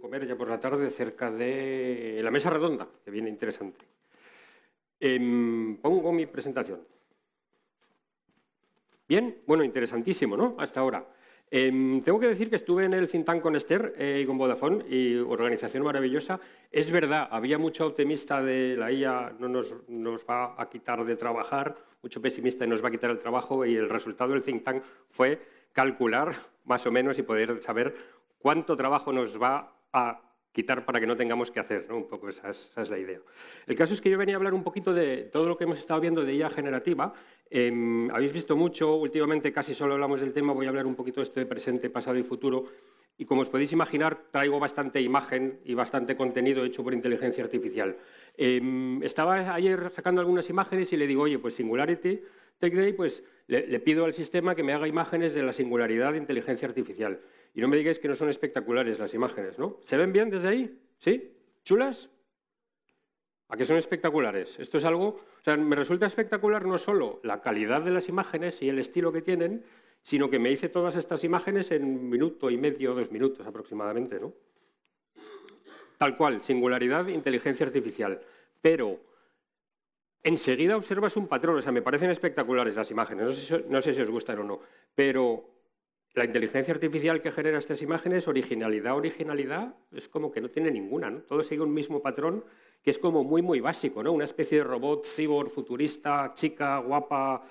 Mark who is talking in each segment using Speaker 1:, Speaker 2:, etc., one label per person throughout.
Speaker 1: comer ya por la tarde cerca de la mesa redonda, que viene interesante. Em, pongo mi presentación. Bien, bueno, interesantísimo, ¿no? Hasta ahora. Em, tengo que decir que estuve en el Cintán con Esther eh, y con Vodafone, y organización maravillosa. Es verdad, había mucho optimista de la IA no nos, nos, va a quitar de trabajar, mucho pesimista nos va a quitar el trabajo, y el resultado del Think Tank fue calcular más o menos y poder saber cuánto trabajo nos va a quitar para que no tengamos que hacer, ¿no? un poco esa es, la idea. El caso es que yo venía a hablar un poquito de todo lo que hemos estado viendo de IA generativa. Em, habéis visto mucho, últimamente casi solo hablamos del tema, voy a hablar un poquito de esto de presente, pasado y futuro. Y como os podéis imaginar, traigo bastante imagen y bastante contenido hecho por inteligencia artificial. Em, estaba ayer sacando algunas imágenes y le digo, oye, pues Singularity Tech Day, pues le, pido al sistema que me haga imágenes de la singularidad de inteligencia artificial. Y no me digáis que no son espectaculares las imágenes, ¿no? ¿Se ven bien desde ahí? ¿Sí? ¿Chulas? ¿A que son espectaculares? Esto es algo... O sea, me resulta espectacular no solo la calidad de las imágenes y el estilo que tienen, sino que me hice todas estas imágenes en un minuto y medio, dos minutos aproximadamente, ¿no? Tal cual, singularidad, inteligencia artificial. Pero enseguida observas un patrón. O sea, me parecen espectaculares las imágenes. No sé, si os gustan o no. Pero la inteligencia artificial que genera estas imágenes, originalidad, originalidad, es como que no tiene ninguna. ¿no? Todo sigue un mismo patrón que es como muy, muy básico. ¿no? Una especie de robot cyborg, futurista, chica, guapa.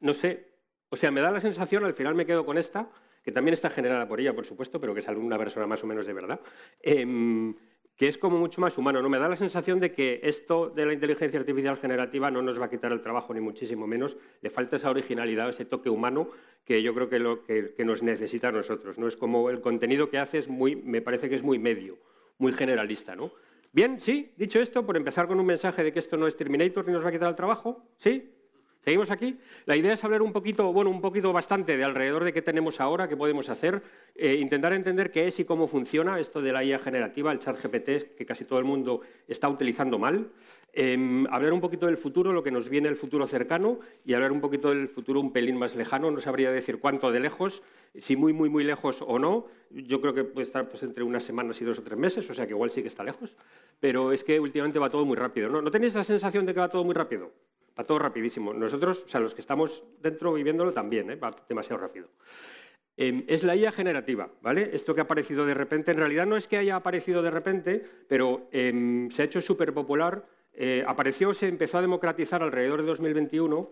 Speaker 1: No sé. O sea, me da la sensación, al final me quedo con esta, que también está generada por ella, por supuesto, pero que es alguna persona más o menos de verdad, em, que es como mucho más humano. No me da la sensación de que esto de la inteligencia artificial generativa no nos va a quitar el trabajo, ni muchísimo menos. Le falta esa originalidad, ese toque humano que yo creo que, nos necesita a nosotros. ¿no? Es como el contenido que hace muy, me parece que es muy medio, muy generalista, ¿no? Bien, sí, dicho esto, por empezar con un mensaje de que esto no es Terminator ni nos va a quitar el trabajo, ¿sí? ¿Seguimos aquí? La idea es hablar un poquito, bueno, un poquito bastante de alrededor de qué tenemos ahora, qué podemos hacer, eh, intentar entender qué es y cómo funciona esto de la IA generativa, el chat GPT, que casi todo el mundo está utilizando mal, em, hablar un poquito del futuro, lo que nos viene el futuro cercano y hablar un poquito del futuro un pelín más lejano, no sabría decir cuánto de lejos, si muy, muy, muy lejos o no, yo creo que puede estar pues, entre unas semanas y dos o tres meses, o sea que igual sí que está lejos, pero es que últimamente va todo muy rápido. ¿No, ¿No tenéis la sensación de que va todo muy rápido? va todo rapidísimo. Nosotros, o sea, los que estamos dentro viviéndolo también, ¿eh? va demasiado rápido. Em, es la IA generativa, ¿vale? Esto que ha aparecido de repente, en realidad no es que haya aparecido de repente, pero em, se ha hecho súper popular. Eh, apareció, se empezó a democratizar alrededor de 2021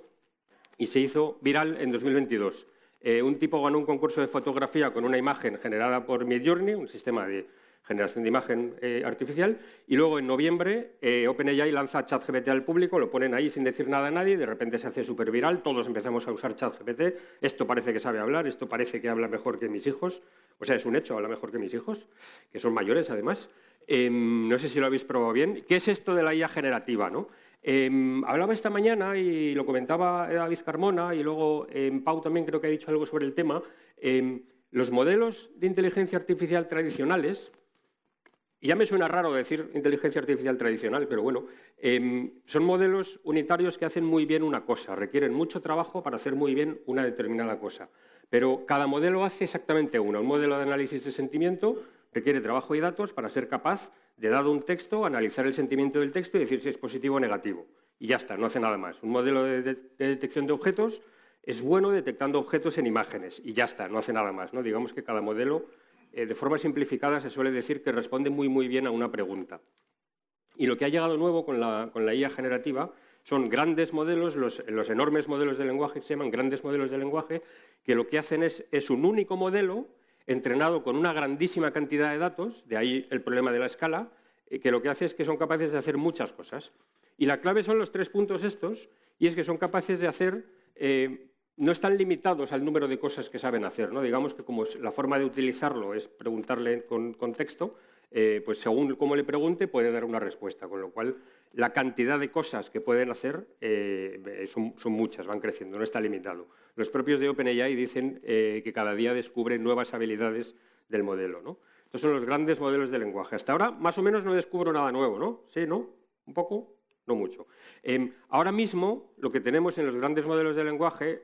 Speaker 1: y se hizo viral en 2022. Eh, un tipo ganó un concurso de fotografía con una imagen generada por Midjourney, un sistema de generación de imagen eh, artificial. Y luego en noviembre eh, OpenAI lanza ChatGPT al público, lo ponen ahí sin decir nada a nadie, de repente se hace súper viral, todos empezamos a usar ChatGPT, esto parece que sabe hablar, esto parece que habla mejor que mis hijos, o sea, es un hecho, habla mejor que mis hijos, que son mayores además. Em, no sé si lo habéis probado bien. ¿Qué es esto de la IA generativa? ¿no? Em, hablaba esta mañana y lo comentaba David Carmona y luego em, Pau también creo que ha dicho algo sobre el tema. los modelos de inteligencia artificial tradicionales y ya me suena raro decir inteligencia artificial tradicional, pero bueno, em, son modelos unitarios que hacen muy bien una cosa, requieren mucho trabajo para hacer muy bien una determinada cosa. Pero cada modelo hace exactamente una. Un modelo de análisis de sentimiento requiere trabajo y datos para ser capaz de, dado un texto, analizar el sentimiento del texto y decir si es positivo o negativo. Y ya está, no hace nada más. Un modelo de, detección de objetos es bueno detectando objetos en imágenes y ya está, no hace nada más. ¿no? Digamos que cada modelo eh, de forma simplificada se suele decir que responde muy, muy bien a una pregunta. Y lo que ha llegado nuevo con la, IA generativa son grandes modelos, los, enormes modelos de lenguaje, se llaman grandes modelos de lenguaje, que lo que hacen es, un único modelo entrenado con una grandísima cantidad de datos, de ahí el problema de la escala, eh, que lo que hace es que son capaces de hacer muchas cosas. Y la clave son los tres puntos estos, y es que son capaces de hacer eh, no están limitados al número de cosas que saben hacer. ¿no? Digamos que como la forma de utilizarlo es preguntarle con contexto, eh, pues según cómo le pregunte puede dar una respuesta, con lo cual la cantidad de cosas que pueden hacer eh, son, muchas, van creciendo, no está limitado. Los propios de OpenAI dicen eh, que cada día descubren nuevas habilidades del modelo. ¿no? Estos son los grandes modelos de lenguaje. Hasta ahora más o menos no descubro nada nuevo, ¿no? ¿Sí, no? ¿Un poco? No mucho. Em, ahora mismo lo que tenemos en los grandes modelos de lenguaje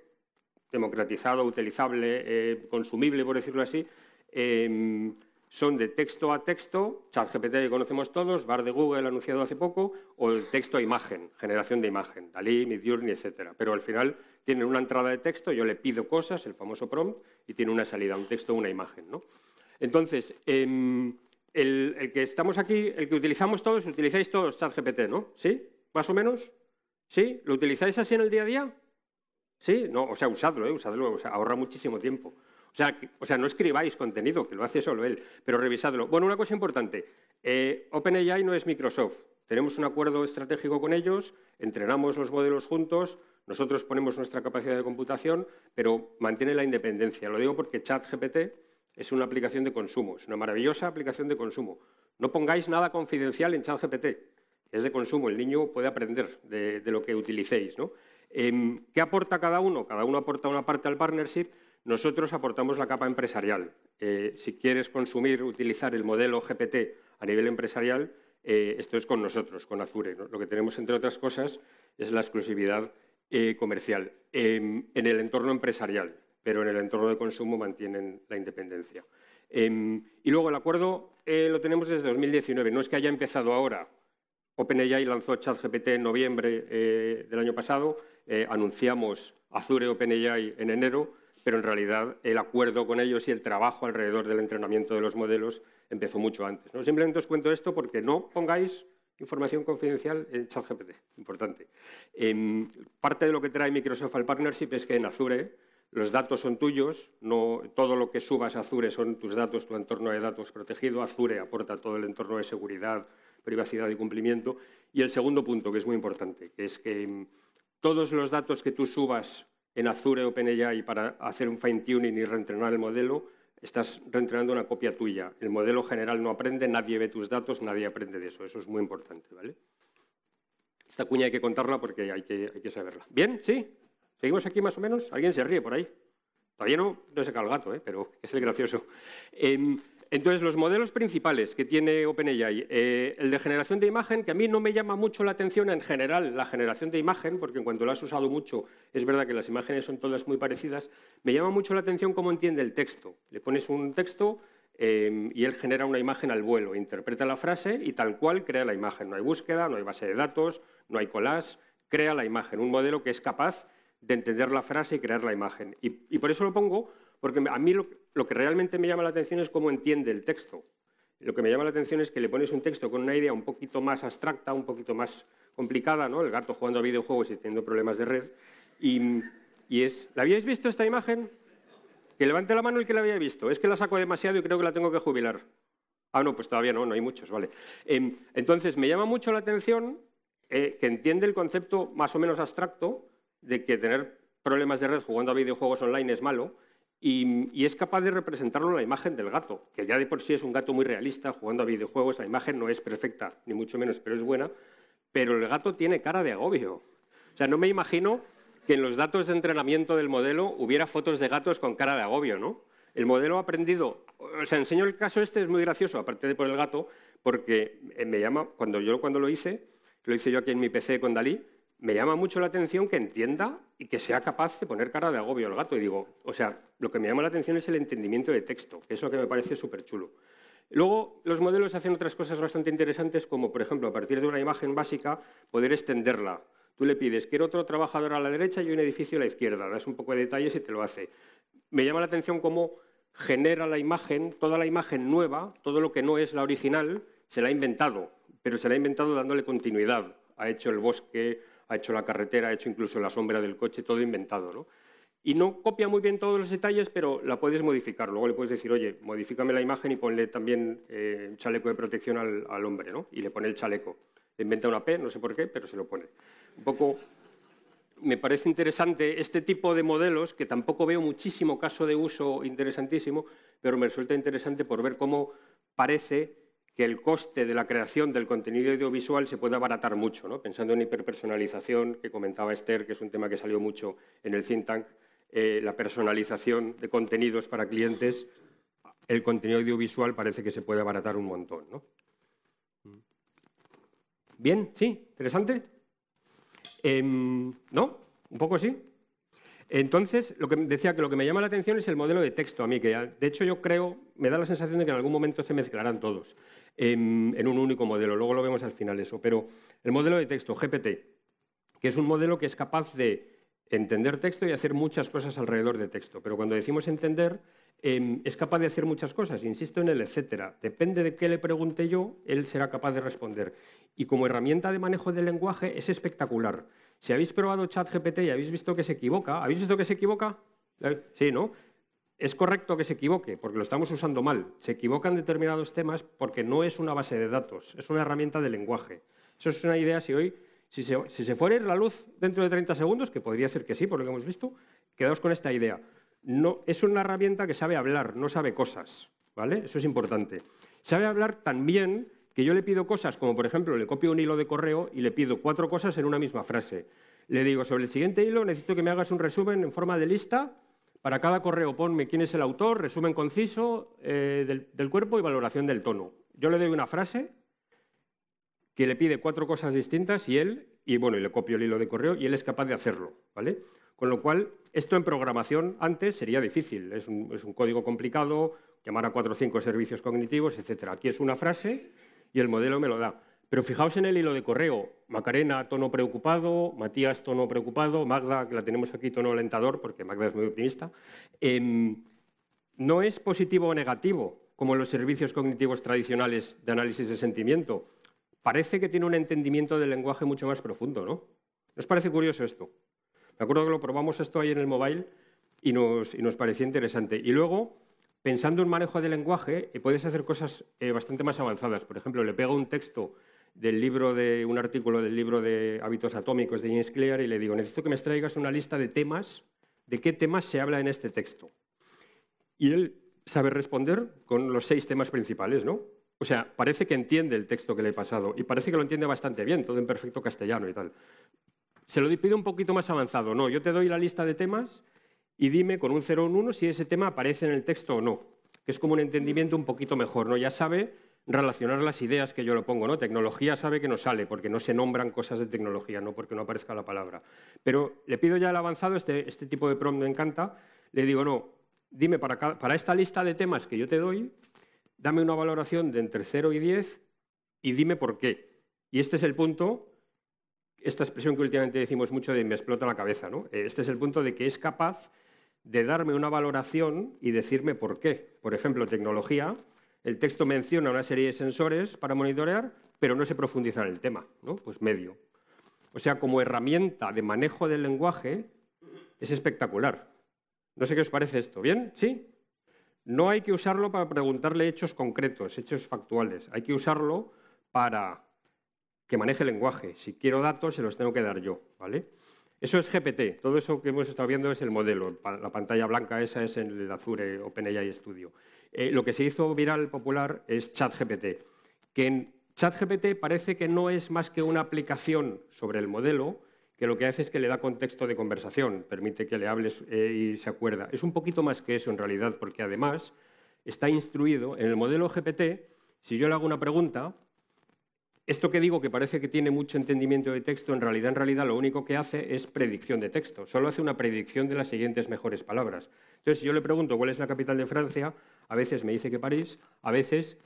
Speaker 1: democratizado, utilizable, eh, consumible, por decirlo así, em, son de texto a texto, ChatGPT que conocemos todos, Bar de Google anunciado hace poco, o el texto a imagen, generación de imagen, Dalí, Midjourney, etcétera. Pero al final tienen una entrada de texto, yo le pido cosas, el famoso prompt, y tiene una salida, un texto una imagen. ¿no? Entonces, em, el, el, que estamos aquí, el que utilizamos todos, utilizáis todos ChatGPT, ¿no? ¿Sí? ¿Más o menos? ¿Sí? ¿Lo utilizáis así en el día a día? Sí, no, o sea, usadlo, ¿eh? usadlo, o ahorra muchísimo tiempo. O sea, no escribáis contenido, que lo hace solo él, pero revisadlo. Bueno, una cosa importante, eh, OpenAI no es Microsoft. Tenemos un acuerdo estratégico con ellos, entrenamos los modelos juntos, nosotros ponemos nuestra capacidad de computación, pero mantiene la independencia. Lo digo porque ChatGPT es una aplicación de consumo, es una maravillosa aplicación de consumo. No pongáis nada confidencial en ChatGPT, es de consumo, el niño puede aprender de, de lo que utilicéis. ¿no? Em, ¿Qué aporta cada uno? Cada uno aporta una parte al partnership, nosotros aportamos la capa empresarial. Eh, si quieres consumir, utilizar el modelo GPT a nivel empresarial, eh, esto es con nosotros, con Azure. Lo que tenemos, entre otras cosas, es la exclusividad eh, comercial em, en el entorno empresarial, pero en el entorno de consumo mantienen la independencia. Em, y luego el acuerdo lo tenemos desde 2019, no es que haya empezado ahora. OpenAI lanzó ChatGPT en noviembre del año pasado eh, anunciamos Azure OpenAI en enero, pero en realidad el acuerdo con ellos y el trabajo alrededor del entrenamiento de los modelos empezó mucho antes. ¿no? Simplemente os cuento esto porque no pongáis información confidencial en ChatGPT, importante. Em, parte de lo que trae Microsoft al partnership es que en Azure los datos son tuyos, todo lo que subas a Azure son tus datos, tu entorno de datos protegido, Azure aporta todo el entorno de seguridad, privacidad y cumplimiento. Y el segundo punto, que es muy importante, que es que em, todos los datos que tú subas en Azure OpenAI para hacer un fine tuning y reentrenar el modelo, estás reentrenando una copia tuya. El modelo general no aprende, nadie ve tus datos, nadie aprende de eso. Eso es muy importante, ¿vale? Esta cuña hay que contarla porque hay que, saberla. ¿Bien? ¿Sí? ¿Seguimos aquí más o menos? ¿Alguien se ríe por ahí? Todavía no, no se cae el gato, ¿eh? pero es el gracioso. Em, entonces, los modelos principales que tiene OpenAI, eh, el de generación de imagen, que a mí no me llama mucho la atención en general la generación de imagen, porque en cuanto lo has usado mucho, es verdad que las imágenes son todas muy parecidas, me llama mucho la atención cómo entiende el texto. Le pones un texto eh, y él genera una imagen al vuelo, interpreta la frase y tal cual crea la imagen. No hay búsqueda, no hay base de datos, no hay collage, crea la imagen, un modelo que es capaz de entender la frase y crear la imagen. Y, por eso lo pongo, porque a mí lo, lo que realmente me llama la atención es cómo entiende el texto. Lo que me llama la atención es que le pones un texto con una idea un poquito más abstracta, un poquito más complicada, ¿no? El gato jugando a videojuegos y teniendo problemas de red. Y, es, ¿la habíais visto esta imagen? Que levante la mano el que la había visto. Es que la saco demasiado y creo que la tengo que jubilar. Ah, no, pues todavía no, no hay muchos, vale. Eh, entonces, me llama mucho la atención eh, que entiende el concepto más o menos abstracto de que tener problemas de red jugando a videojuegos online es malo, y, es capaz de representarlo en la imagen del gato, que ya de por sí es un gato muy realista, jugando a videojuegos, la imagen no es perfecta, ni mucho menos, pero es buena, pero el gato tiene cara de agobio. O sea, no me imagino que en los datos de entrenamiento del modelo hubiera fotos de gatos con cara de agobio, ¿no? El modelo ha aprendido, o sea, enseño el caso este, es muy gracioso, aparte de por el gato, porque eh, me llama, cuando yo cuando lo hice, lo hice yo aquí en mi PC con Dalí, me llama mucho la atención que entienda y que sea capaz de poner cara de agobio al gato. Y digo, o sea, lo que me llama la atención es el entendimiento de texto, que es lo que me parece súper chulo. Luego, los modelos hacen otras cosas bastante interesantes, como, por ejemplo, a partir de una imagen básica, poder extenderla. Tú le pides, quiero otro trabajador a la derecha y un edificio a la izquierda. Das un poco de detalles y te lo hace. Me llama la atención cómo genera la imagen, toda la imagen nueva, todo lo que no es la original, se la ha inventado, pero se la ha inventado dándole continuidad. Ha hecho el bosque, ha hecho la carretera, ha hecho incluso la sombra del coche, todo inventado, ¿no? Y no copia muy bien todos los detalles, pero la puedes modificar. Luego le puedes decir, oye, modifícame la imagen y ponle también eh, un chaleco de protección al, hombre, ¿no? Y le pone el chaleco. Le inventa una P, no sé por qué, pero se lo pone. poco me parece interesante este tipo de modelos, que tampoco veo muchísimo caso de uso interesantísimo, pero me resulta interesante por ver cómo parece que el coste de la creación del contenido audiovisual se puede abaratar mucho, ¿no? pensando en hiperpersonalización, que comentaba Esther, que es un tema que salió mucho en el think tank, eh, la personalización de contenidos para clientes, el contenido audiovisual parece que se puede abaratar un montón. Bien, sí, interesante. Em, ¿No? ¿Un poco sí? Entonces, lo que decía que lo que me llama la atención es el modelo de texto a mí, que de hecho yo creo, me da la sensación de que en algún momento se mezclarán todos en, en un único modelo. Luego lo vemos al final eso. Pero el modelo de texto, GPT, que es un modelo que es capaz de entender texto y hacer muchas cosas alrededor de texto. Pero cuando decimos entender, Em, es capaz de hacer muchas cosas, insisto en él, etcétera. Depende de qué le pregunte yo, él será capaz de responder. Y como herramienta de manejo del lenguaje es espectacular. Si habéis probado ChatGPT y habéis visto que se equivoca, ¿habéis visto que se equivoca? Eh, sí, ¿no? Es correcto que se equivoque, porque lo estamos usando mal. Se equivocan determinados temas porque no es una base de datos, es una herramienta de lenguaje. Eso es una idea si hoy, si se, si se fuera a ir la luz dentro de 30 segundos, que podría ser que sí, por lo que hemos visto, quedaos con esta idea no, es una herramienta que sabe hablar, no sabe cosas, ¿vale? Eso es importante. Sabe hablar tan bien que yo le pido cosas, como por ejemplo le copio un hilo de correo y le pido cuatro cosas en una misma frase. Le digo, sobre el siguiente hilo necesito que me hagas un resumen en forma de lista. Para cada correo ponme quién es el autor, resumen conciso eh, del, del cuerpo y valoración del tono. Yo le doy una frase que le pide cuatro cosas distintas y él, y bueno, y le copio el hilo de correo y él es capaz de hacerlo, ¿vale? Con lo cual, esto en programación antes sería difícil. Es un, código complicado, llamar a cuatro o cinco servicios cognitivos, etc. Aquí es una frase y el modelo me lo da. Pero fijaos en el hilo de correo. Macarena, tono preocupado, Matías, tono preocupado, Magda, que la tenemos aquí, tono alentador, porque Magda es muy optimista. Em, no es positivo o negativo, como los servicios cognitivos tradicionales de análisis de sentimiento. Parece que tiene un entendimiento del lenguaje mucho más profundo, ¿no? ¿Nos parece curioso esto? Me acuerdo que lo probamos esto ahí en el mobile y nos, parecía interesante. Y luego, pensando en manejo de lenguaje, eh, puedes hacer cosas eh, bastante más avanzadas. Por ejemplo, le pego un texto del libro de un artículo del libro de hábitos atómicos de James Clear y le digo, necesito que me traigas una lista de temas, de qué temas se habla en este texto. Y él sabe responder con los seis temas principales, ¿no? O sea, parece que entiende el texto que le he pasado y parece que lo entiende bastante bien, todo en perfecto castellano y tal se lo pido un poquito más avanzado. No, yo te doy la lista de temas y dime con un 0 o 1 si ese tema aparece en el texto o no, que es como un entendimiento un poquito mejor, ¿no? Ya sabe relacionar las ideas que yo le pongo, ¿no? Tecnología sabe que no sale porque no se nombran cosas de tecnología, no porque no aparezca la palabra. Pero le pido ya al avanzado, este, este, tipo de prompt me encanta, le digo, no, dime para, para esta lista de temas que yo te doy, dame una valoración de entre 0 y 10 y dime por qué. Y este es el punto esta expresión que últimamente decimos mucho de me explota la cabeza, ¿no? Eh, este es el punto de que es capaz de darme una valoración y decirme por qué. Por ejemplo, tecnología, el texto menciona una serie de sensores para monitorear, pero no se profundiza en el tema, ¿no? Pues medio. O sea, como herramienta de manejo del lenguaje es espectacular. No sé qué os parece esto, ¿bien? ¿Sí? No hay que usarlo para preguntarle hechos concretos, hechos factuales. Hay que usarlo para que maneje el lenguaje. Si quiero datos, se los tengo que dar yo, ¿vale? Eso es GPT. Todo eso que hemos estado viendo es el modelo. La pantalla blanca esa es en el Azure OpenAI Studio. Eh, lo que se hizo viral popular es ChatGPT, que en ChatGPT parece que no es más que una aplicación sobre el modelo que lo que hace es que le da contexto de conversación, permite que le hables eh, y se acuerda. Es un poquito más que eso en realidad, porque además está instruido en el modelo GPT. Si yo le hago una pregunta, esto que digo, que parece que tiene mucho entendimiento de texto, en realidad, en realidad lo único que hace es predicción de texto. Solo hace una predicción de las siguientes mejores palabras. Entonces, si yo le pregunto cuál es la capital de Francia, a veces me dice que París, a veces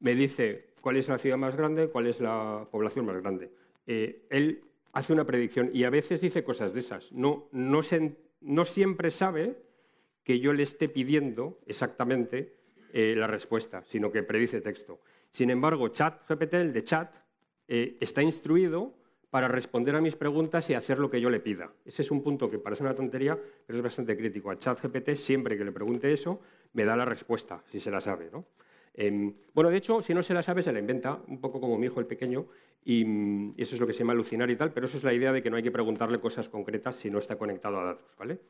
Speaker 1: me dice cuál es la ciudad más grande, cuál es la población más grande. Eh, él hace una predicción y a veces dice cosas de esas. No, siempre sabe que yo le esté pidiendo exactamente eh, la respuesta, sino que predice texto. Sin embargo, ChatGPT, el de chat, eh, está instruido para responder a mis preguntas y hacer lo que yo le pida. Ese es un punto que parece una tontería, pero es bastante crítico. A ChatGPT, siempre que le pregunte eso, me da la respuesta, si se la sabe. ¿no? Em, bueno, de hecho, si no se la sabe, se la inventa, un poco como mi hijo el pequeño, y, eso es lo que se llama alucinar y tal, pero eso es la idea de que no hay que preguntarle cosas concretas si no está conectado a datos. ¿vale?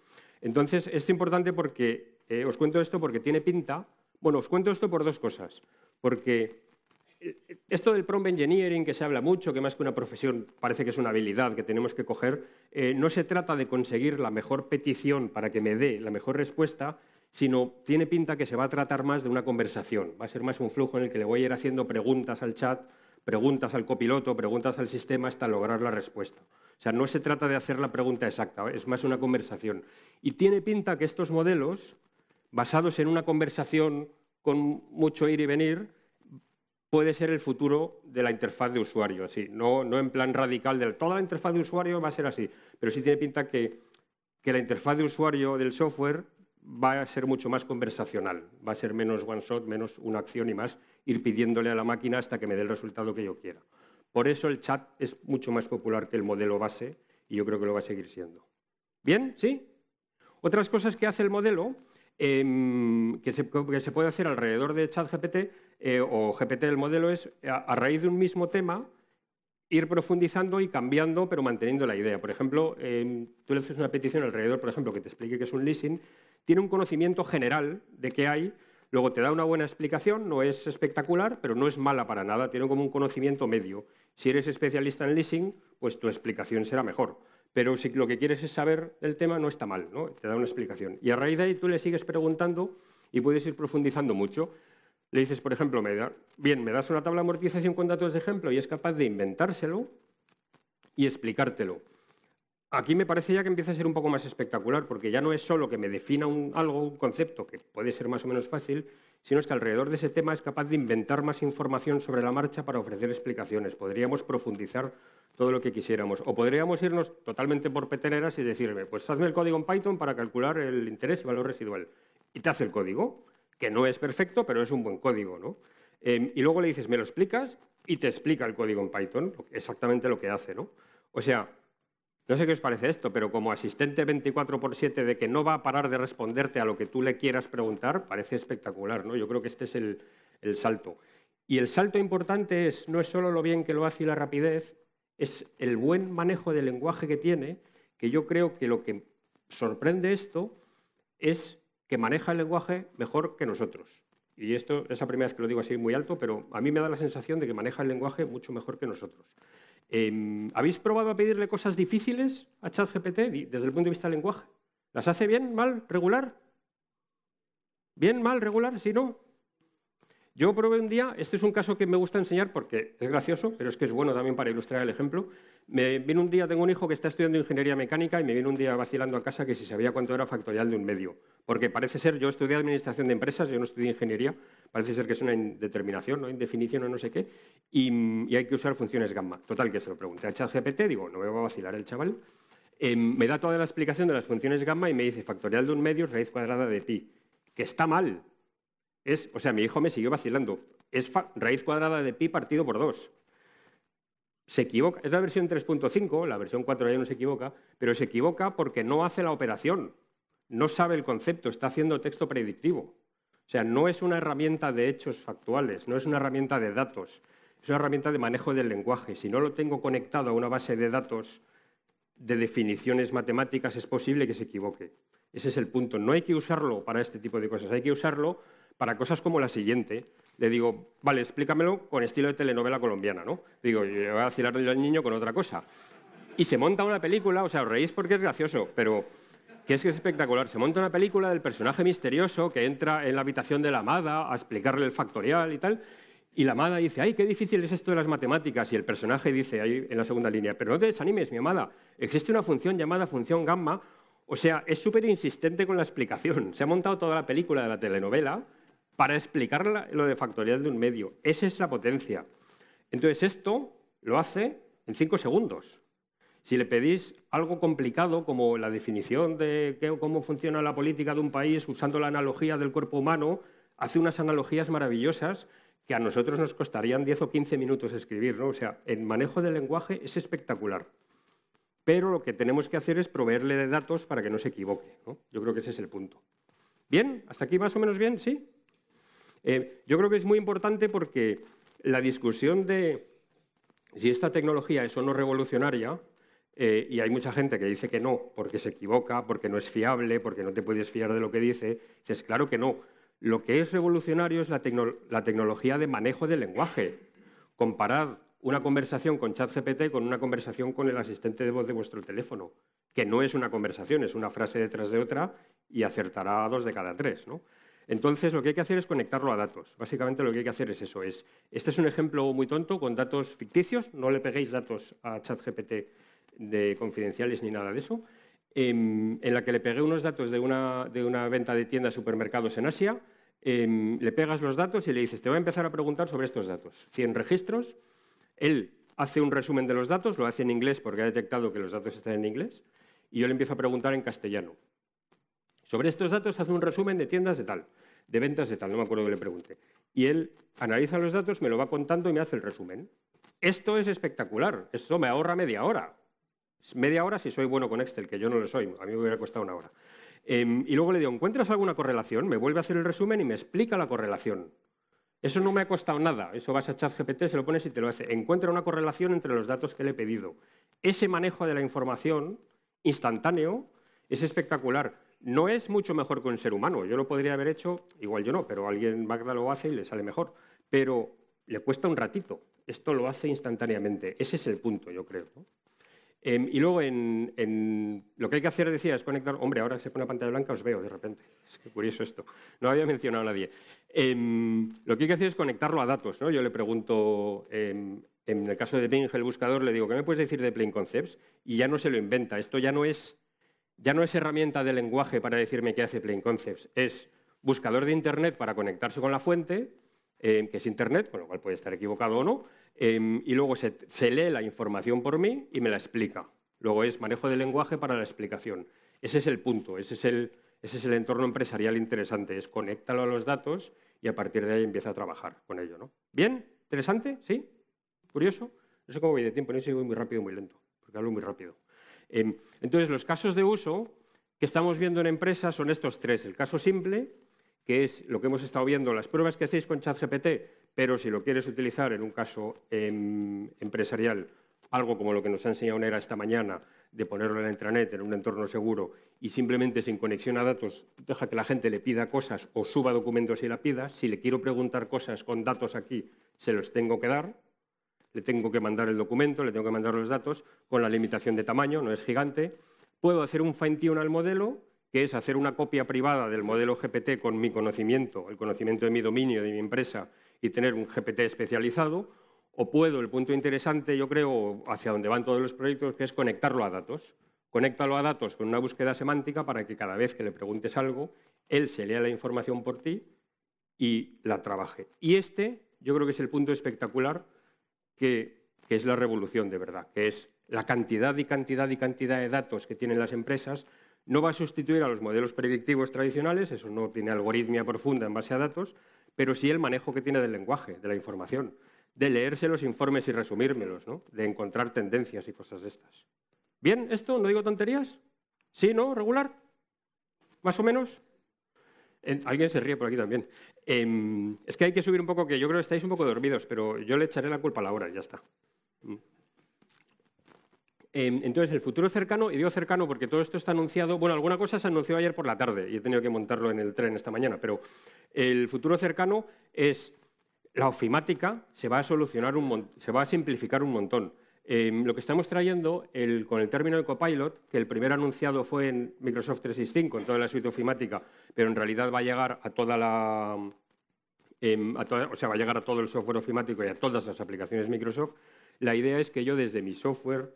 Speaker 1: Entonces, es importante porque, eh, os cuento esto porque tiene pinta, bueno, os cuento esto por dos cosas, porque esto del prompt engineering, que se habla mucho, que más que una profesión parece que es una habilidad que tenemos que coger, eh, no se trata de conseguir la mejor petición para que me dé la mejor respuesta, sino tiene pinta que se va a tratar más de una conversación, va a ser más un flujo en el que le voy a ir haciendo preguntas al chat, preguntas al copiloto, preguntas al sistema hasta lograr la respuesta. O sea, no se trata de hacer la pregunta exacta, es más una conversación. Y tiene pinta que estos modelos, basados en una conversación con mucho ir y venir, puede ser el futuro de la interfaz de usuario. Así, no, no en plan radical de toda la interfaz de usuario va a ser así, pero sí tiene pinta que, que la interfaz de usuario del software va a ser mucho más conversacional, va a ser menos one shot, menos una acción y más ir pidiéndole a la máquina hasta que me dé el resultado que yo quiera. Por eso el chat es mucho más popular que el modelo base y yo creo que lo va a seguir siendo. ¿Bien? ¿Sí? Otras cosas que hace el modelo Em, que, se, puede hacer alrededor de ChatGPT eh, o GPT del modelo es, a, raíz de un mismo tema, ir profundizando y cambiando, pero manteniendo la idea. Por ejemplo, em, tú le haces una petición alrededor, por ejemplo, que te explique qué es un leasing, tiene un conocimiento general de qué hay, Luego te da una buena explicación, no es espectacular, pero no es mala para nada, tiene como un conocimiento medio. Si eres especialista en leasing, pues tu explicación será mejor. Pero si lo que quieres es saber el tema, no está mal, te da una explicación. Y a raíz de ahí tú le sigues preguntando y puedes ir profundizando mucho. Le dices, por ejemplo, me bien, me das una tabla de amortización con datos de ejemplo y es capaz de inventárselo y explicártelo. Aquí me parece ya que empieza a ser un poco más espectacular, porque ya no es solo que me defina algo, un concepto que puede ser más o menos fácil, sino que alrededor de ese tema es capaz de inventar más información sobre la marcha para ofrecer explicaciones. Podríamos profundizar todo lo que quisiéramos. O podríamos irnos totalmente por peteneras y decirme, pues hazme el código en Python para calcular el interés y valor residual. Y te hace el código, que no es perfecto, pero es un buen código, ¿no? Em, y luego le dices, me lo explicas y te explica el código en Python, exactamente lo que hace, ¿no? O sea, no sé qué os parece esto, pero como asistente 24 x 7 de que no va a parar de responderte a lo que tú le quieras preguntar, parece espectacular, ¿no? Yo creo que este es el, salto. Y el salto importante es, no es solo lo bien que lo hace y la rapidez, es el buen manejo del lenguaje que tiene, que yo creo que lo que sorprende esto es que maneja el lenguaje mejor que nosotros. Y esto es la primera vez que lo digo así muy alto, pero a mí me da la sensación de que maneja el lenguaje mucho mejor que nosotros. Em, ¿Habéis probado a pedirle cosas difíciles a ChatGPT desde el punto de vista del lenguaje? ¿Las hace bien, mal, regular? ¿Bien, mal, regular? Si no, yo probé un día, este es un caso que me gusta enseñar porque es gracioso, pero es que es bueno también para ilustrar el ejemplo. Me vino un día, tengo un hijo que está estudiando ingeniería mecánica y me vino un día vacilando a casa que si sabía cuánto era factorial de un medio. Porque parece ser, yo estudié administración de empresas, yo no estudié ingeniería, parece ser que es una indeterminación, ¿no? indefinición o no sé qué, y, hay que usar funciones gamma. Total, que se lo pregunté a ChatGPT, digo, no me va a vacilar el chaval. Em, me da toda la explicación de las funciones gamma y me dice factorial de un medio es raíz cuadrada de pi, que está mal, o sea, mi hijo me siguió vacilando. Es raíz cuadrada de pi partido por 2. Se equivoca. Es la versión 3.5, la versión 4 ya no se equivoca, pero se equivoca porque no hace la operación. No sabe el concepto, está haciendo texto predictivo. O sea, no es una herramienta de hechos factuales, no es una herramienta de datos, es una herramienta de manejo del lenguaje. Si no lo tengo conectado a una base de datos de definiciones matemáticas, es posible que se equivoque. Ese es el punto. No hay que usarlo para este tipo de cosas, hay que usarlo para cosas como la siguiente, le digo, vale, explícamelo con estilo de telenovela colombiana, ¿no? Digo, yo voy a vacilar al niño con otra cosa. Y se monta una película, o sea, os reís porque es gracioso, pero ¿qué es que es espectacular. Se monta una película del personaje misterioso que entra en la habitación de la amada a explicarle el factorial y tal, y la amada dice, ay, qué difícil es esto de las matemáticas. Y el personaje dice ahí en la segunda línea, pero no te desanimes, mi amada, existe una función llamada función gamma, o sea, es súper insistente con la explicación. Se ha montado toda la película de la telenovela para explicar lo de factorial de un medio. Esa es la potencia. Entonces, esto lo hace en cinco segundos. Si le pedís algo complicado, como la definición de cómo funciona la política de un país usando la analogía del cuerpo humano, hace unas analogías maravillosas que a nosotros nos costarían diez o quince minutos escribir. ¿no? O sea, el manejo del lenguaje es espectacular. Pero lo que tenemos que hacer es proveerle de datos para que no se equivoque. Yo creo que ese es el punto. ¿Bien? ¿Hasta aquí más o menos bien? ¿Sí? Eh, yo creo que es muy importante porque la discusión de si esta tecnología es o no revolucionaria, eh, y hay mucha gente que dice que no, porque se equivoca, porque no es fiable, porque no te puedes fiar de lo que dice, es claro que no. Lo que es revolucionario es la, tecnología de manejo del lenguaje. Comparad una conversación con ChatGPT con una conversación con el asistente de voz de vuestro teléfono, que no es una conversación, es una frase detrás de otra y acertará a dos de cada tres. ¿no? Entonces, lo que hay que hacer es conectarlo a datos. Básicamente lo que hay que hacer es eso. este es un ejemplo muy tonto con datos ficticios. No le peguéis datos a ChatGPT de confidenciales ni nada de eso. Em, en, la que le pegué unos datos de una, venta de tiendas supermercados en Asia. Em, le pegas los datos y le dices, te voy a empezar a preguntar sobre estos datos. 100 registros. Él hace un resumen de los datos, lo hace en inglés porque ha detectado que los datos están en inglés. Y yo le empiezo a preguntar en castellano. Sobre estos datos hace un resumen de tiendas de tal, de ventas de tal, no me acuerdo que le pregunte. Y él analiza los datos, me lo va contando y me hace el resumen. Esto es espectacular, esto me ahorra media hora. Media hora si soy bueno con Excel, que yo no lo soy, a mí me hubiera costado una hora. Em, y luego le digo, ¿encuentras alguna correlación? Me vuelve a hacer el resumen y me explica la correlación. Eso no me ha costado nada. Eso vas a ChatGPT, se lo pones y te lo hace. Encuentra una correlación entre los datos que le he pedido. Ese manejo de la información instantáneo es espectacular no es mucho mejor que un ser humano. Yo lo podría haber hecho, igual yo no, pero alguien Magda lo hace y le sale mejor. Pero le cuesta un ratito. Esto lo hace instantáneamente. Ese es el punto, yo creo. Em, y luego, en, lo que hay que hacer, decía, es conectar. Hombre, ahora se pone la pantalla blanca, os veo de repente. Es que curioso esto. No había mencionado a nadie. Em, lo que hay que hacer es conectarlo a datos. ¿no? Yo le pregunto, em, en el caso de Bing, el buscador, le digo, ¿qué me puedes decir de Plain Concepts? Y ya no se lo inventa. Esto ya no es ya no es herramienta de lenguaje para decirme qué hace Plain Concepts, es buscador de Internet para conectarse con la fuente, eh, que es Internet, con lo cual puede estar equivocado o no, em, y luego se, lee la información por mí y me la explica. Luego es manejo de lenguaje para la explicación. Ese es el punto, ese es el, entorno empresarial interesante, es conéctalo a los datos y a partir de ahí empieza a trabajar con ello. ¿no? ¿Bien? ¿Interesante? ¿Sí? ¿Curioso? No sé cómo voy de tiempo, no sé si voy muy rápido o muy lento, porque hablo muy rápido. Em, entonces, los casos de uso que estamos viendo en empresas son estos tres. El caso simple, que es lo que hemos estado viendo, las pruebas que hacéis con ChatGPT, pero si lo quieres utilizar en un caso em, empresarial, algo como lo que nos ha enseñado Nera esta mañana, de ponerlo en la intranet, en un entorno seguro, y simplemente sin conexión a datos, deja que la gente le pida cosas o suba documentos y la pida. Si le quiero preguntar cosas con datos aquí, se los tengo que dar le tengo que mandar el documento, le tengo que mandar los datos con la limitación de tamaño, no es gigante. Puedo hacer un fine-tune al modelo, que es hacer una copia privada del modelo GPT con mi conocimiento, el conocimiento de mi dominio, de mi empresa, y tener un GPT especializado. O puedo, el punto interesante, yo creo, hacia donde van todos los proyectos, que es conectarlo a datos. Conéctalo a datos con una búsqueda semántica para que cada vez que le preguntes algo, él se lea la información por ti y la trabaje. Y este, yo creo que es el punto espectacular que, es la revolución de verdad, que es la cantidad y cantidad y cantidad de datos que tienen las empresas no va a sustituir a los modelos predictivos tradicionales, eso no tiene algoritmia profunda en base a datos, pero sí el manejo que tiene del lenguaje, de la información, de leerse los informes y resumírmelos, ¿no? de encontrar tendencias y cosas de estas. ¿Bien esto? ¿No digo tonterías? ¿Sí, no? ¿Regular? ¿Más o menos? alguien se ríe por aquí también. Em, es que hay que subir un poco, que yo creo que estáis un poco dormidos, pero yo le echaré la culpa a la hora, ya está. Mm. Em, entonces, el futuro cercano, y digo cercano porque todo esto está anunciado, bueno, alguna cosa se anunció ayer por la tarde y he tenido que montarlo en el tren esta mañana, pero el futuro cercano es la ofimática, se va a solucionar, un, se va a simplificar un montón. Em, lo que estamos trayendo con el término de copilot, que el primer anunciado fue en Microsoft 365, en toda la suite ofimática, pero en realidad va a llegar a em, va a llegar a todo el software ofimático y a todas las aplicaciones Microsoft. La idea es que yo desde mi software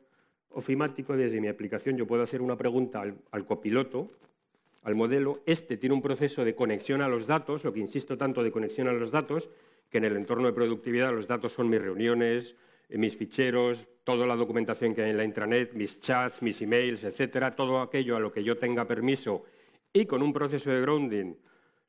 Speaker 1: ofimático, desde mi aplicación, yo puedo hacer una pregunta al, al copiloto, al modelo. Este tiene un proceso de conexión a los datos, lo que insisto tanto de conexión a los datos, que en el entorno de productividad los datos son mis reuniones, mis ficheros, toda la documentación que hay en la intranet, mis chats, mis emails, etcétera, todo aquello a lo que yo tenga permiso y con un proceso de grounding,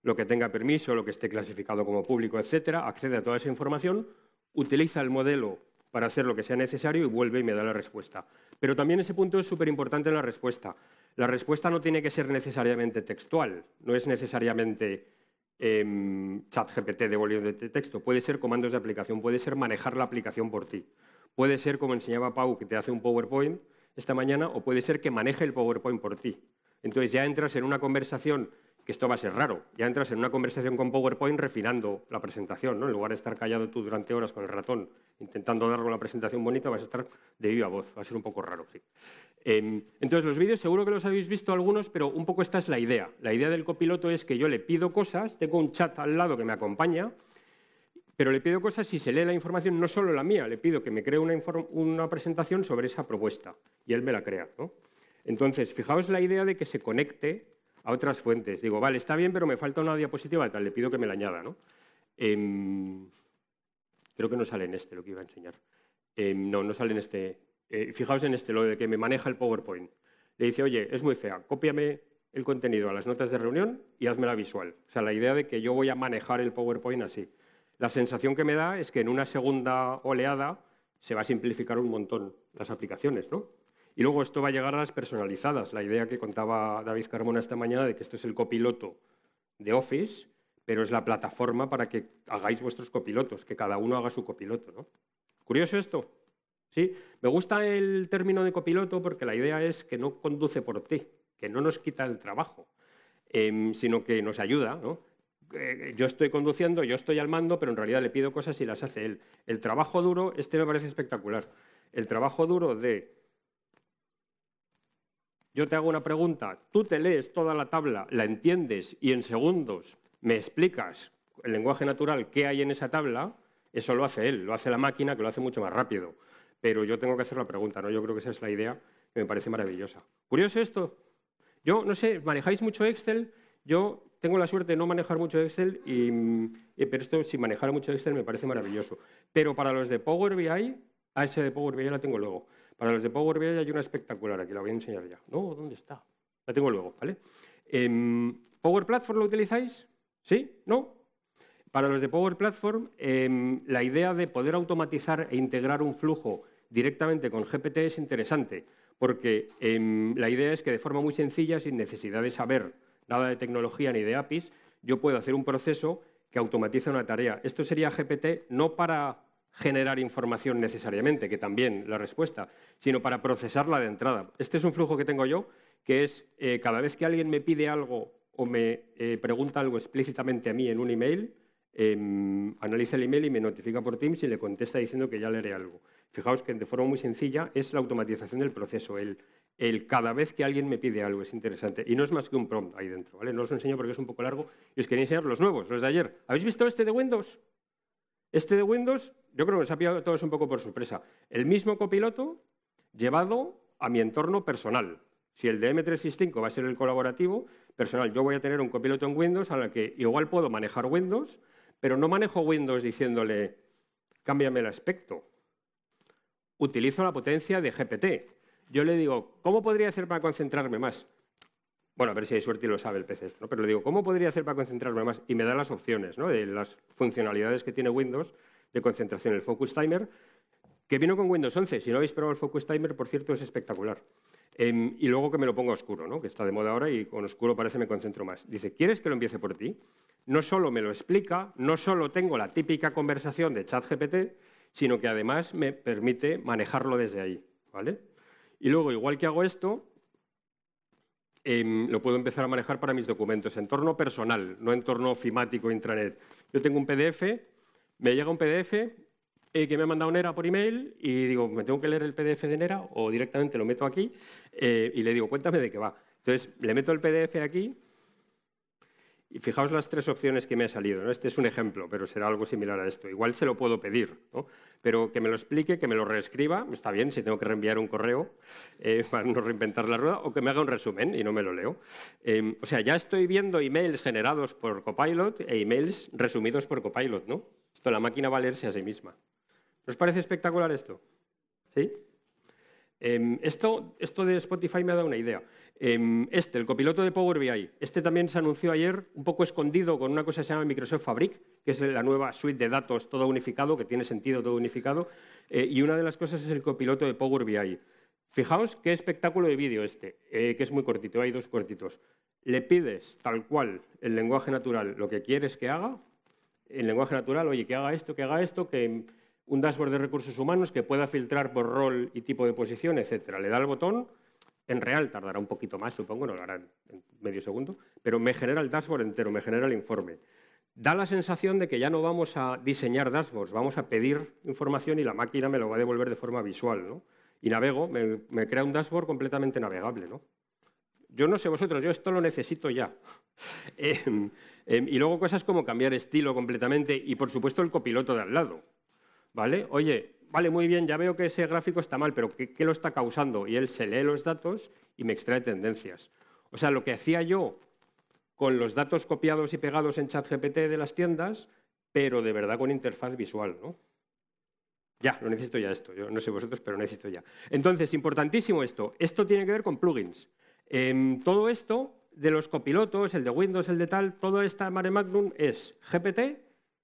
Speaker 1: lo que tenga permiso, lo que esté clasificado como público, etcétera, accede a toda esa información, utiliza el modelo para hacer lo que sea necesario y vuelve y me da la respuesta. Pero también ese punto es súper importante en la respuesta. La respuesta no tiene que ser necesariamente textual, no es necesariamente chat em, eh, ChatGPT de texto, puede ser comandos de aplicación, puede ser manejar la aplicación por ti, puede ser, como enseñaba Pau, que te hace un PowerPoint esta mañana, o puede ser que maneje el PowerPoint por ti. Entonces ya entras en una conversación que esto va a ser raro. Ya entras en una conversación con PowerPoint refinando la presentación, ¿no? En lugar de estar callado tú durante horas con el ratón intentando darle una presentación bonita, vas a estar de viva voz. Va a ser un poco raro, sí. Em, entonces, los vídeos seguro que los habéis visto algunos, pero un poco esta es la idea. La idea del copiloto es que yo le pido cosas, tengo un chat al lado que me acompaña, pero le pido cosas si se lee la información, no solo la mía, le pido que me cree una, presentación sobre esa propuesta y él me la crea. Entonces, fijaos la idea de que se conecte a otras fuentes. Digo, vale, está bien, pero me falta una diapositiva, tal, le pido que me la añada. ¿no? Em, creo que no sale en este lo que iba a enseñar. Em, no, no sale en este. Eh, fijaos en este, lo de que me maneja el PowerPoint. Le dice, oye, es muy fea, cópiame el contenido a las notas de reunión y hazme la visual. O sea, la idea de que yo voy a manejar el PowerPoint así. La sensación que me da es que en una segunda oleada se va a simplificar un montón las aplicaciones, ¿no? Y luego esto va a llegar a las personalizadas. La idea que contaba David Carmona esta mañana de que esto es el copiloto de Office, pero es la plataforma para que hagáis vuestros copilotos, que cada uno haga su copiloto. ¿no? ¿Curioso esto? Sí, me gusta el término de copiloto porque la idea es que no conduce por ti, que no nos quita el trabajo, em, sino que nos ayuda. ¿no? Eh, yo estoy conduciendo, yo estoy al mando, pero en realidad le pido cosas y las hace él. El trabajo duro, este me parece espectacular. El trabajo duro de yo te hago una pregunta, tú te lees toda la tabla, la entiendes y en segundos me explicas el lenguaje natural qué hay en esa tabla, eso lo hace él, lo hace la máquina que lo hace mucho más rápido. Pero yo tengo que hacer la pregunta, ¿no? Yo creo que esa es la idea que me parece maravillosa. Curioso esto. Yo, no sé, ¿manejáis mucho Excel? Yo tengo la suerte de no manejar mucho Excel, y, eh, pero esto, si manejar mucho Excel, me parece maravilloso. Pero para los de Power BI, a ese de Power BI la tengo luego. Para los de Power BI hay una espectacular, aquí la voy a enseñar ya. No, ¿dónde está? La tengo luego, ¿vale? Em, ¿Power Platform lo utilizáis? ¿Sí? ¿No? Para los de Power Platform, em, la idea de poder automatizar e integrar un flujo directamente con GPT es interesante, porque em, la idea es que de forma muy sencilla, sin necesidad de saber nada de tecnología ni de APIs, yo puedo hacer un proceso que automatiza una tarea. Esto sería GPT no para generar información necesariamente, que también la respuesta, sino para procesarla de entrada. Este es un flujo que tengo yo, que es eh, cada vez que alguien me pide algo o me eh, pregunta algo explícitamente a mí en un email, em, analiza el email y me notifica por Teams y le contesta diciendo que ya le haré algo. Fijaos que de forma muy sencilla es la automatización del proceso, el, el cada vez que alguien me pide algo, es interesante. Y no es más que un prompt ahí dentro, ¿vale? No os lo enseño porque es un poco largo y os quería enseñar los nuevos, los de ayer. ¿Habéis visto este de Windows? Este de Windows, yo creo que nos ha pillado a todos un poco por sorpresa. El mismo copiloto llevado a mi entorno personal. Si el de M365 va a ser el colaborativo, personal, yo voy a tener un copiloto en Windows a la que igual puedo manejar Windows, pero no manejo Windows diciéndole, cámbiame el aspecto. Utilizo la potencia de GPT. Yo le digo, ¿cómo podría hacer para concentrarme más? Bueno, a ver si hay suerte y lo sabe el PC esto, ¿no? Pero le digo, ¿cómo podría hacer para concentrarme más? Y me da las opciones, ¿no? De las funcionalidades que tiene Windows de concentración. El Focus Timer, que vino con Windows 11. Si no habéis probado el Focus Timer, por cierto, es espectacular. Em, y luego que me lo ponga oscuro, ¿no? que está de moda ahora y con oscuro parece me concentro más. Dice, ¿quieres que lo empiece por ti? No solo me lo explica, no solo tengo la típica conversación de ChatGPT, sino que además me permite manejarlo desde ahí. ¿vale? Y luego, igual que hago esto, Em, lo puedo empezar a manejar para mis documentos. Entorno personal, no entorno ofimático, intranet. Yo tengo un PDF, me llega un PDF eh, que me ha mandado Nera por email y digo, me tengo que leer el PDF de Nera o directamente lo meto aquí eh, y le digo, cuéntame de qué va. Entonces, le meto el PDF aquí y fijaos las tres opciones que me ha salido. ¿no? Este es un ejemplo, pero será algo similar a esto. Igual se lo puedo pedir, pero que me lo explique, que me lo reescriba, está bien si tengo que reenviar un correo eh, para no reinventar la rueda, o que me haga un resumen y no me lo leo. Em, o sea, ya estoy viendo emails generados por Copilot e emails resumidos por Copilot. ¿no? Esto la máquina va a leerse a sí misma. ¿Nos parece espectacular esto? ¿Sí? Em, esto, esto de Spotify me ha dado una idea. Em, este, el copiloto de Power BI, este también se anunció ayer un poco escondido con una cosa que se llama Microsoft Fabric, que es la nueva suite de datos todo unificado, que tiene sentido todo unificado, eh, y una de las cosas es el copiloto de Power BI. Fijaos qué espectáculo de vídeo este, eh, que es muy cortito, hay dos cortitos. Le pides tal cual el lenguaje natural lo que quieres que haga, el lenguaje natural, oye, que haga esto, que haga esto, que un dashboard de recursos humanos que pueda filtrar por rol y tipo de posición, etc. Le da el botón, en real tardará un poquito más, supongo, no lo harán en medio segundo, pero me genera el dashboard entero, me genera el informe. Da la sensación de que ya no vamos a diseñar dashboards, vamos a pedir información y la máquina me lo va a devolver de forma visual, ¿no? Y navego, me, crea un dashboard completamente navegable, ¿no? Yo no sé vosotros, yo esto lo necesito ya. Eh, em, y luego cosas como cambiar estilo completamente y, por supuesto, el copiloto de al lado. ¿Vale? Oye, vale, muy bien, ya veo que ese gráfico está mal, pero ¿qué, lo está causando? Y él se lee los datos y me extrae tendencias. O sea, lo que hacía yo con los datos copiados y pegados en ChatGPT de las tiendas, pero de verdad con interfaz visual, Ya, lo necesito ya esto. Yo no sé vosotros, pero necesito ya. Entonces, importantísimo esto. Esto tiene que ver con plugins. Em, todo esto de los copilotos, el de Windows, el de tal, toda esta mare magnum es GPT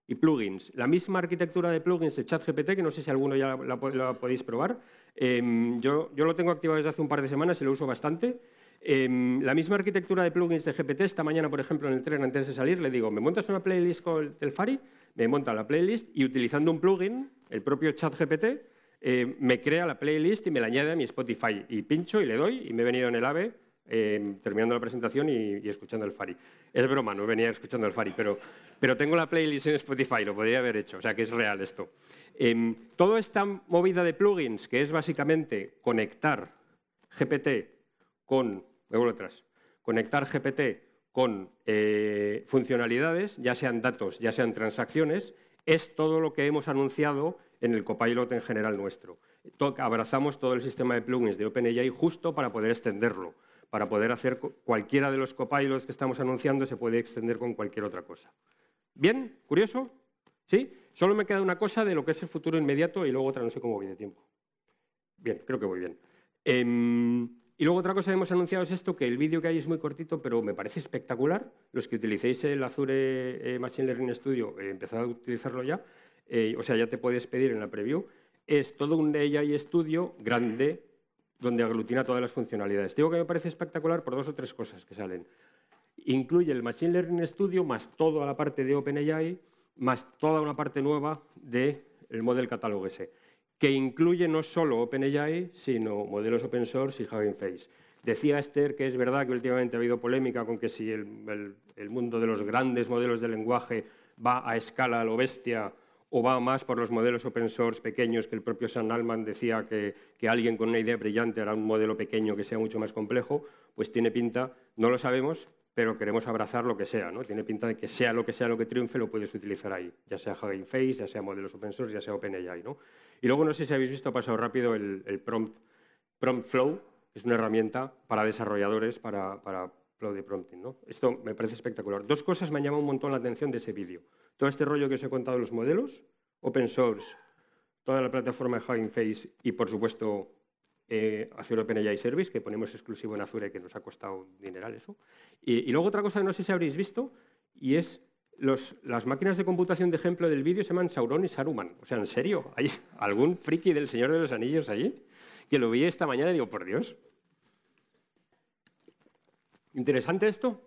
Speaker 1: y plugins. La misma arquitectura de plugins de ChatGPT, que no sé si alguno ya la, podéis probar, em, yo, lo tengo activado desde hace un par de semanas y lo uso bastante. Em, la misma arquitectura de plugins de GPT, esta mañana, por ejemplo, en el tren antes de salir, le digo, ¿me montas una playlist con el Fari? Me monta la playlist y utilizando un plugin, el propio ChatGPT, eh, me crea la playlist y me la añade a mi Spotify. Y pincho y le doy y me he venido en el AVE Em, terminando la presentación y, escuchando el Fari. Es broma, no venía escuchando el Fari, pero, tengo la playlist en Spotify, lo podría haber hecho, o sea que es real esto. Em, todo esta movida de plugins, que es básicamente conectar GPT con, atrás, conectar GPT con eh, funcionalidades, ya sean datos, ya sean transacciones, es todo lo que hemos anunciado en el copilot en general nuestro. Abrazamos todo el sistema de plugins de OpenAI justo para poder extenderlo para poder hacer cualquiera de los copilots que estamos anunciando, se puede extender con cualquier otra cosa. ¿Bien? ¿Curioso? ¿Sí? Solo me queda una cosa de lo que es el futuro inmediato y luego otra, no sé cómo viene de tiempo. Bien, creo que voy bien. Em, y luego otra cosa que hemos anunciado es esto, que el vídeo que hay es muy cortito, pero me parece espectacular. Los que utilicéis el Azure eh, Machine Learning Studio, eh, empezad a utilizarlo ya. Eh, o sea, ya te puedes pedir en la preview. Es todo un AI Studio grande, donde aglutina todas las funcionalidades. Digo que me parece espectacular por dos o tres cosas que salen. Incluye el Machine Learning Studio más toda la parte de OpenAI, más toda una parte nueva del de Model Catalog S, que incluye no solo OpenAI, sino modelos open source y Hugging Face. Decía Esther que es verdad que últimamente ha habido polémica con que si el mundo de los grandes modelos de lenguaje va a escala a lo bestia, o va más por los modelos open source pequeños que el propio San Alman decía que, alguien con una idea brillante hará un modelo pequeño que sea mucho más complejo, pues tiene pinta, no lo sabemos, pero queremos abrazar lo que sea, ¿no? Tiene pinta de que sea lo que sea lo que triunfe, lo puedes utilizar ahí, ya sea Hugging Face, ya sea modelos open source, ya sea OpenAI, ¿no? Y luego, no sé si habéis visto, ha pasado rápido el, prompt, Flow, es una herramienta para desarrolladores, para, para de prompting. ¿no? Esto me parece espectacular. Dos cosas me han llamado un montón la atención de ese vídeo. Todo este rollo que os he contado de los modelos, open source, toda la plataforma de Hugging Face y, por supuesto, eh, Azure OpenAI Service, que ponemos exclusivo en Azure, que nos ha costado dineral eso. Y, luego otra cosa que no sé si habréis visto, y es las máquinas de computación de ejemplo del vídeo se llaman Sauron y Saruman. O sea, ¿en serio? ¿Hay algún friki del Señor de los Anillos allí? Que lo vi esta mañana y digo, por Dios, ¿Interesante esto?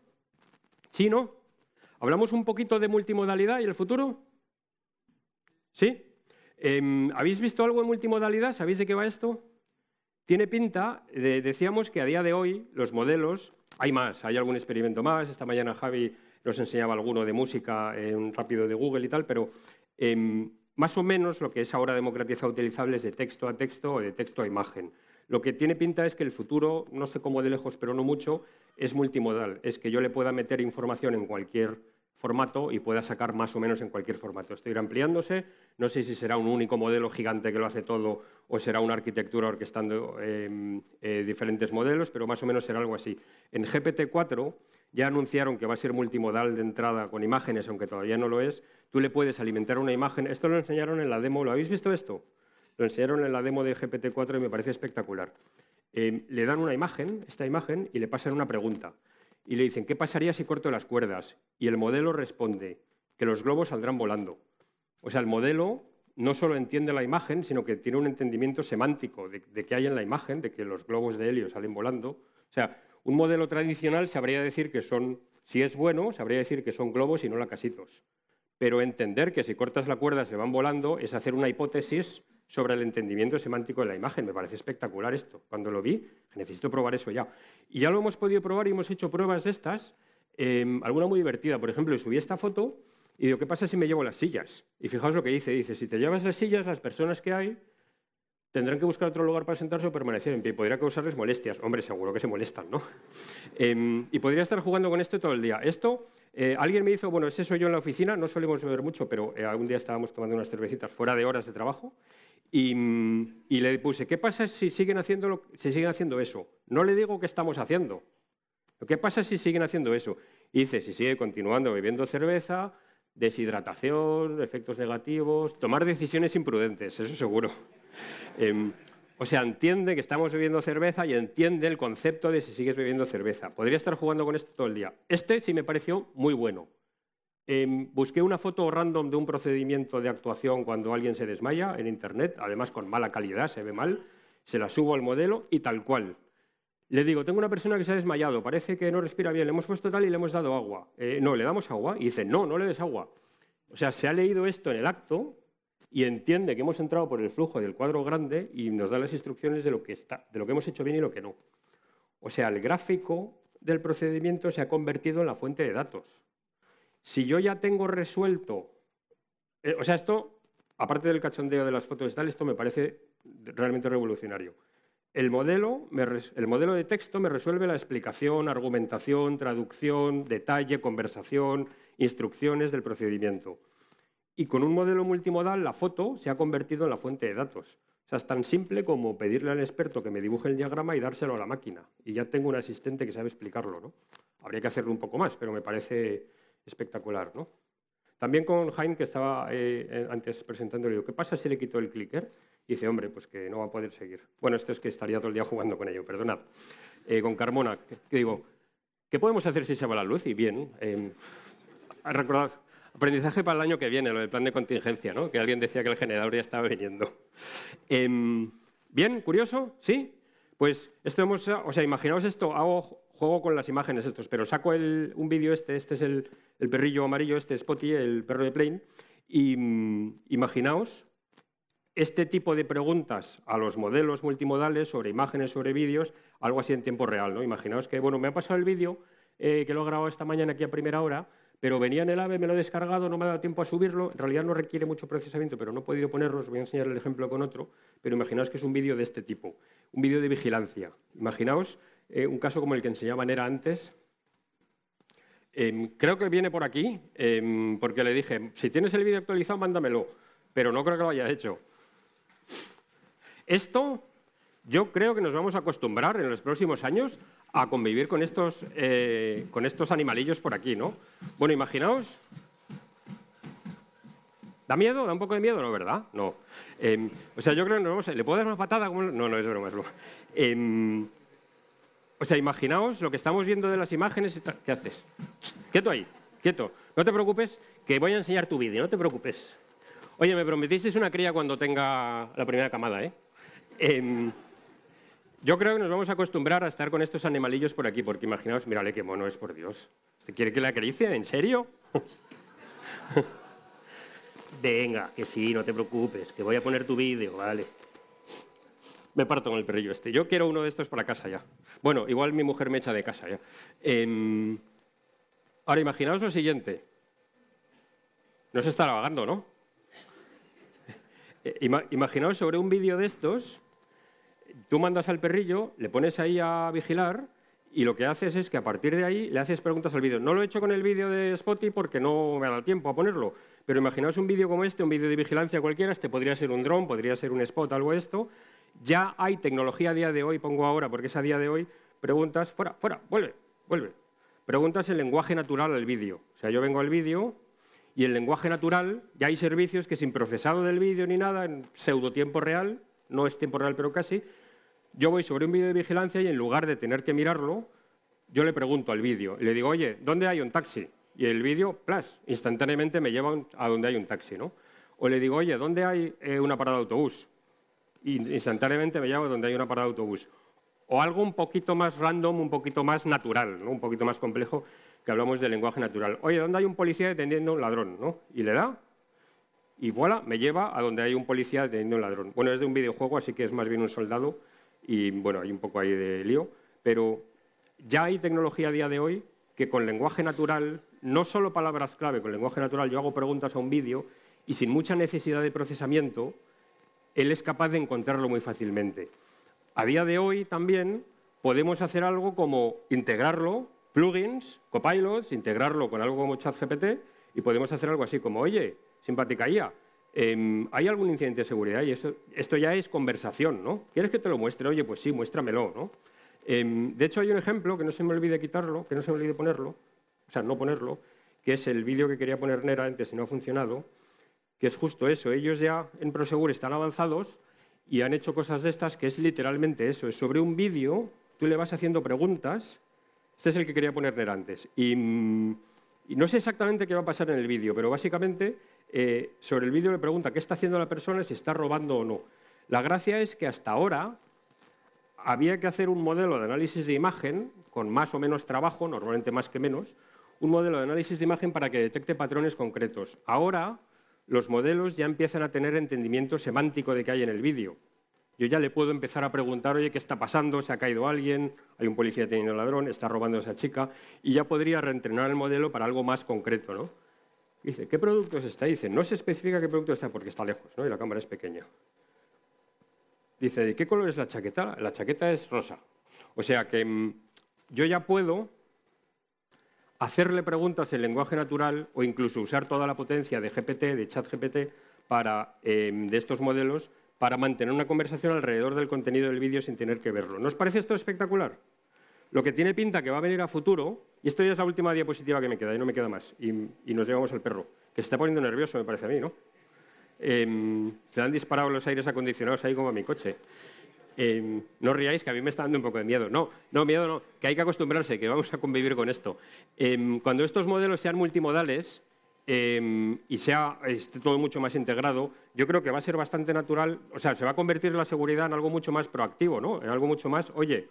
Speaker 1: ¿Sí, no? ¿Hablamos un poquito de multimodalidad y el futuro? ¿Sí? Em, ¿Habéis visto algo en multimodalidad? ¿Sabéis de qué va esto? Tiene pinta, decíamos que a día de hoy los modelos, hay más, hay algún experimento más, esta mañana Javi nos enseñaba alguno de música un rápido de Google y tal, pero em, más o menos lo que es ahora democratizado utilizable es de texto a texto o de texto a imagen. Lo que tiene pinta es que el futuro, no sé cómo de lejos, pero no mucho, es multimodal. Es que yo le pueda meter información en cualquier formato y pueda sacar más o menos en cualquier formato. Esto irá ampliándose. No sé si será un único modelo gigante que lo hace todo o será una arquitectura orquestando em, eh, diferentes modelos, pero más o menos será algo así. En GPT-4 ya anunciaron que va a ser multimodal de entrada con imágenes, aunque todavía no lo es. Tú le puedes alimentar una imagen. Esto lo enseñaron en la demo. ¿Lo habéis visto esto? Lo enseñaron en la demo de GPT-4 y me parece espectacular. Eh, le dan una imagen, esta imagen, y le pasan una pregunta. Y le dicen, ¿qué pasaría si corto las cuerdas? Y el modelo responde, que los globos saldrán volando. O sea, el modelo no solo entiende la imagen, sino que tiene un entendimiento semántico de, de qué hay en la imagen, de que los globos de helio salen volando. O sea, un modelo tradicional sabría decir que son, si es bueno, sabría decir que son globos y no la lacasitos. Pero entender que si cortas la cuerda se van volando es hacer una hipótesis sobre el entendimiento semántico de la imagen. Me parece espectacular esto. Cuando lo vi, necesito probar eso ya. Y ya lo hemos podido probar y hemos hecho pruebas de estas, em, alguna muy divertida. Por ejemplo, subí esta foto y digo, ¿qué pasa si me llevo las sillas? Y fijaos lo que dice. Dice, si te llevas las sillas, las personas que hay tendrán que buscar otro lugar para sentarse o permanecer en pie. Podría causarles molestias. Hombre, seguro que se molestan, ¿no? Em, y podría estar jugando con esto todo el día. Esto, eh, alguien me dijo, bueno, es eso yo en la oficina, no solemos beber mucho, pero eh, algún día estábamos tomando unas cervecitas fuera de horas de trabajo. Y, le puse, ¿qué pasa si siguen, haciendo siguen haciendo eso? No le digo qué estamos haciendo. ¿Qué pasa si siguen haciendo eso? Y dice, si sigue continuando bebiendo cerveza, deshidratación, efectos negativos, tomar decisiones imprudentes, eso seguro. Em, o sea, entiende que estamos bebiendo cerveza y entiende el concepto de si sigues bebiendo cerveza. Podría estar jugando con esto todo el día. Este sí me pareció muy bueno. Em, busqué una foto random de un procedimiento de actuación cuando alguien se desmaya en Internet, además con mala calidad, se ve mal, se la subo al modelo y tal cual. Le digo, tengo una persona que se ha desmayado, parece que no respira bien, le hemos puesto tal y le hemos dado agua. Eh, no, le damos agua y dice, no, no le des agua. O sea, se ha leído esto en el acto y entiende que hemos entrado por el flujo del cuadro grande y nos da las instrucciones de lo que, está, de lo que hemos hecho bien y lo que no. O sea, el gráfico del procedimiento se ha convertido en la fuente de datos si yo ya tengo resuelto, eh, o sea, esto, aparte del cachondeo de las fotos y tal, esto me parece realmente revolucionario. El modelo, el modelo de texto me resuelve la explicación, argumentación, traducción, detalle, conversación, instrucciones del procedimiento. Y con un modelo multimodal, la foto se ha convertido en la fuente de datos. O sea, es tan simple como pedirle al experto que me dibuje el diagrama y dárselo a la máquina. Y ya tengo un asistente que sabe explicarlo, ¿no? Habría que hacerlo un poco más, pero me parece, espectacular. ¿no? También con Hein, que estaba eh, eh antes le digo, ¿qué pasa si le quitó el clicker? Y dice, hombre, pues que no va a poder seguir. Bueno, esto es que estaría todo el día jugando con ello, perdonad. Eh, con Carmona, que, digo, ¿qué podemos hacer si se va la luz? Y bien, em, recordad, aprendizaje para el año que viene, lo del plan de contingencia, ¿no? Que alguien decía que el generador ya estaba viniendo. Em, bien, curioso, ¿sí? Pues esto hemos, o sea, imaginaos esto hago juego con las imágenes estos, pero saco un vídeo este, este es el, perrillo amarillo, este es Potty, el perro de Plain, y mm, imaginaos este tipo de preguntas a los modelos multimodales sobre imágenes, sobre vídeos, algo así en tiempo real, ¿no? Imaginaos que, bueno, me ha pasado el vídeo, eh, que lo he grabado esta mañana aquí a primera hora, pero venía en el AVE, me lo he descargado, no me ha dado tiempo a subirlo. En realidad no requiere mucho procesamiento, pero no he podido ponerlo. Os voy a enseñar el ejemplo con otro. Pero imaginaos que es un vídeo de este tipo, un vídeo de vigilancia. Imaginaos eh, un caso como el que enseñaba Nera antes. Em, creo que viene por aquí, em, porque le dije, si tienes el vídeo actualizado, mándamelo, pero no creo que lo hayas hecho. Esto, yo creo que nos vamos a acostumbrar en los próximos años a convivir con estos, eh, con estos animalillos por aquí, ¿no? Bueno, imaginaos ¿Da miedo? ¿Da un poco de miedo? No, ¿verdad? No. Em, o sea, yo creo que nos vamos ¿Le puedo dar una patada? No, no, es broma. O sea, imaginaos lo que estamos viendo de las imágenes. ¿Qué haces? Quieto ahí, quieto. No te preocupes, que voy a enseñar tu vídeo, no te preocupes. Oye, me prometisteis una cría cuando tenga la primera camada, ¿eh? Em, yo creo que nos vamos a acostumbrar a estar con estos animalillos por aquí, porque imaginaos, mírale qué mono es, por Dios. ¿Usted quiere que la acaricie? ¿En serio? Venga, que sí, no te preocupes, que voy a poner tu vídeo, vale me parto con el perrillo este. Yo quiero uno de estos para casa ya. Bueno, igual mi mujer me echa de casa ya. Em, ahora imaginaos lo siguiente. No se está lavagando, ¿no? imaginaos sobre un vídeo de estos, tú mandas al perrillo, le pones ahí a vigilar y lo que haces es que a partir de ahí le haces preguntas al vídeo. No lo he hecho con el vídeo de Spotty porque no me ha dado tiempo a ponerlo, pero imaginaos un vídeo como este, un vídeo de vigilancia cualquiera, este podría ser un dron, podría ser un spot, algo de esto, ya hay tecnología a día de hoy, pongo ahora porque es a día de hoy, preguntas, fuera, fuera, vuelve, vuelve. Preguntas el lenguaje natural al vídeo. O sea, yo vengo al vídeo y el lenguaje natural, ya hay servicios que sin procesado del vídeo ni nada, en pseudo tiempo real, no es tiempo real pero casi, yo voy sobre un vídeo de vigilancia y en lugar de tener que mirarlo, yo le pregunto al vídeo, le digo, oye, ¿dónde hay un taxi? Y el vídeo, plas, instantáneamente me lleva a donde hay un taxi, ¿no? O le digo, oye, ¿dónde hay eh, una parada de autobús? instantáneamente me a donde hay una parada de autobús. O algo un poquito más random, un poquito más natural, un poquito más complejo, que hablamos del lenguaje natural. Oye, ¿dónde hay un policía deteniendo a un ladrón? ¿no? Y le da, y voilà, me lleva a donde hay un policía deteniendo a un ladrón. Bueno, es de un videojuego, así que es más bien un soldado, y bueno, hay un poco ahí de lío, pero ya hay tecnología a día de hoy que con lenguaje natural, no solo palabras clave, con lenguaje natural yo hago preguntas a un vídeo y sin mucha necesidad de procesamiento, él es capaz de encontrarlo muy fácilmente. A día de hoy también podemos hacer algo como integrarlo, plugins, copilots, integrarlo con algo como ChatGPT y podemos hacer algo así como, oye, simpática IA, em, ¿hay algún incidente de seguridad? Y esto ya es conversación, ¿no? ¿Quieres que te lo muestre? Oye, pues sí, muéstramelo, ¿no? Em, de hecho, hay un ejemplo que no se me olvide quitarlo, que no se me olvide ponerlo, o sea, no ponerlo, que es el vídeo que quería poner Nera antes y no ha funcionado, que es justo eso. Ellos ya en Prosegur están avanzados y han hecho cosas de estas que es literalmente eso. Es sobre un vídeo, tú le vas haciendo preguntas. Este es el que quería poner antes. Mm, y, no sé exactamente qué va a pasar en el vídeo, pero básicamente eh, sobre el vídeo le pregunta qué está haciendo la persona, si está robando o no. La gracia es que hasta ahora había que hacer un modelo de análisis de imagen con más o menos trabajo, normalmente más que menos, un modelo de análisis de imagen para que detecte patrones concretos. Ahora los modelos ya empiezan a tener entendimiento semántico de qué hay en el vídeo. Yo ya le puedo empezar a preguntar, oye, ¿qué está pasando? ¿Se ha caído alguien? ¿Hay un policía teniendo ladrón? ¿Está robando a esa chica? Y ya podría reentrenar el modelo para algo más concreto, ¿no? Dice, ¿qué producto está? Dice, no se especifica qué producto está porque está lejos, ¿no? Y la cámara es pequeña. Dice, ¿de qué color es la chaqueta? La chaqueta es rosa. O sea que mm, yo ya puedo hacerle preguntas en lenguaje natural o incluso usar toda la potencia de GPT, de ChatGPT, GPT, em, de estos modelos para mantener una conversación alrededor del contenido del vídeo sin tener que verlo. ¿Nos parece esto espectacular? Lo que tiene pinta que va a venir a futuro, y esto ya es la última diapositiva que me queda, y no me queda más, y, nos llevamos al perro, que se está poniendo nervioso, me parece a mí, ¿no? Em, se han disparado los aires acondicionados ahí como a mi coche. Em, no ríais, que a mí me está dando un poco de miedo. No, no, miedo no, que hay que acostumbrarse, que vamos a convivir con esto. Em, cuando estos modelos sean multimodales em, y sea todo mucho más integrado, yo creo que va a ser bastante natural, o sea, se va a convertir la seguridad en algo mucho más proactivo, ¿no? En algo mucho más, oye,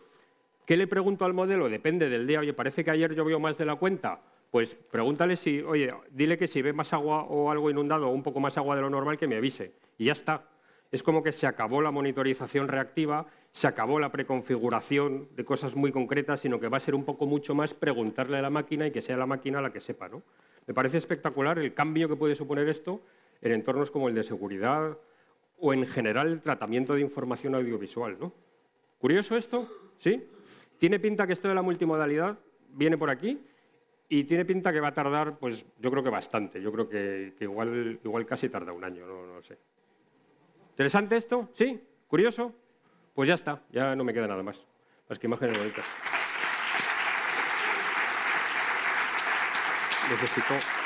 Speaker 1: ¿qué le pregunto al modelo? Depende del día, oye, parece que ayer llovió más de la cuenta. Pues pregúntale si, oye, dile que si ve más agua o algo inundado o un poco más agua de lo normal que me avise. Y ya está es como que se acabó la monitorización reactiva, se acabó la preconfiguración de cosas muy concretas, sino que va a ser un poco mucho más preguntarle a la máquina y que sea la máquina la que sepa. ¿no? Me parece espectacular el cambio que puede suponer esto en entornos como el de seguridad o en general el tratamiento de información audiovisual. ¿Curioso esto? ¿Sí? Tiene pinta que esto de la multimodalidad viene por aquí y tiene pinta que va a tardar, pues yo creo que bastante. Yo creo que, igual, casi tarda un año, no, no sé. ¿Interesante esto? ¿Sí? ¿Curioso? Pues ya está, ya no me queda nada más. Más que imágenes bonitas. Necesito